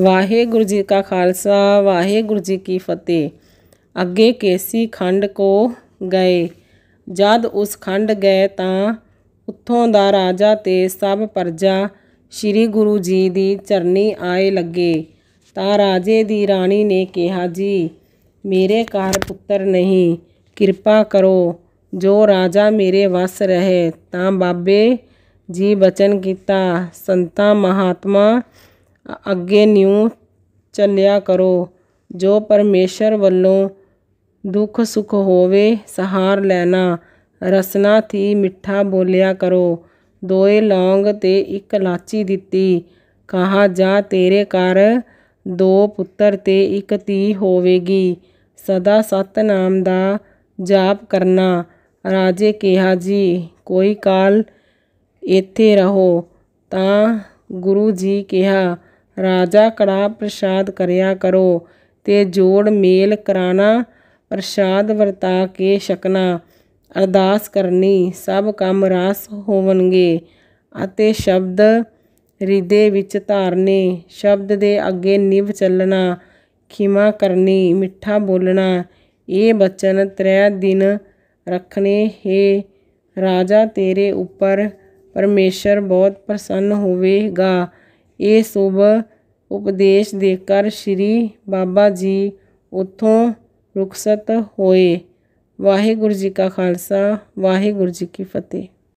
ਵਾਹਿਗੁਰੂ ਜੀ ਕਾ ਖਾਲਸਾ ਵਾਹਿਗੁਰੂ ਜੀ ਕੀ ਫਤਿਹ ਅੱਗੇ ਕੇਸੀ ਖੰਡ ਕੋ ਗਏ ਜਦ ਉਸ ਖੰਡ ਗਏ ਤਾਂ ਉੱਥੋਂ ਦਾ ਰਾਜਾ ਤੇ ਸਭ ਪਰਜਾ ਸ੍ਰੀ ਗੁਰੂ ਜੀ ਦੀ ਚਰਨੀ ਆਏ ਲੱਗੇ ਤਾਂ ਰਾਜੇ ਦੀ ਰਾਣੀ ਨੇ ਕਿਹਾ ਜੀ ਮੇਰੇ ਘਰ ਪੁੱਤਰ ਨਹੀਂ ਕਿਰਪਾ ਕਰੋ ਜੋ ਰਾਜਾ ਮੇਰੇ ਵਸ ਰਹੇ ਤਾਂ ਬਾਬੇ ਜੀ ਬਚਨ ਕੀਤਾ ਸੰਤਾ ਮਹਾਤਮਾ ਅੱਗੇ ਨਿਉ ਚੱਲਿਆ ਕਰੋ ਜੋ ਪਰਮੇਸ਼ਰ ਵੱਲੋਂ ਦੁੱਖ ਸੁਖ ਹੋਵੇ ਸਹਾਰ ਲੈਣਾ ਰਸਨਾ ਥੀ ਮਿੱਠਾ ਬੋਲਿਆ ਕਰੋ ਦੋਏ ਲੌਂਗ ਤੇ ਇੱਕ ਲਾਚੀ ਦਿੱਤੀ ਕਹਾ ਜਾ ਤੇਰੇ ਘਰ ਦੋ ਪੁੱਤਰ ਤੇ ਇੱਕ ਧੀ ਹੋਵੇਗੀ ਸਦਾ ਸਤ ਨਾਮ ਦਾ ਜਾਪ ਕਰਨਾ ਰਾਜੇ ਕਿਹਾ ਜੀ ਕੋਈ ਕਾਲ ਇੱਥੇ ਰਹੋ ਤਾਂ ਗੁਰੂ ਜੀ ਕਿਹਾ ਰਾਜਾ ਕੜਾ ਪ੍ਰਸ਼ਾਦ ਕਰਿਆ ਕਰੋ ਤੇ ਜੋੜ ਮੇਲ ਕਰਾਣਾ ਪ੍ਰਸ਼ਾਦ ਵਰਤਾ ਕੇ ਛਕਣਾ ਅਰਦਾਸ ਕਰਨੀ ਸਭ ਕੰਮ ਰਾਸ ਹੋਵਣਗੇ ਅਤੇ ਸ਼ਬਦ ਹਿਰਦੇ ਵਿੱਚ ਧਾਰਨੇ ਸ਼ਬਦ ਦੇ ਅੱਗੇ ਨਿਭ ਚੱਲਣਾ ਖਿਮਾ ਕਰਨੀ ਮਿੱਠਾ ਬੋਲਣਾ ਇਹ ਬਚਨ ਤ੍ਰੈ ਦਿਨ ਰੱਖਣੇ ਹੈ ਰਾਜਾ ਤੇਰੇ ਉੱਪਰ ਪਰਮੇਸ਼ਰ ਬਹੁਤ ਪ੍ਰਸੰਨ ਹੋਵੇਗਾ ਇਹ ਸੁਭ ਉਪਦੇਸ਼ ਦੇ ਕਰ ਸ਼੍ਰੀ ਬਾਬਾ ਜੀ ਉੱਥੋਂ ਰੁਖਸਤ ਹੋਏ ਵਾਹਿਗੁਰੂ ਜੀ ਕਾ ਖਾਲਸਾ ਵਾਹਿਗੁਰੂ ਜੀ ਕੀ ਫਤਿਹ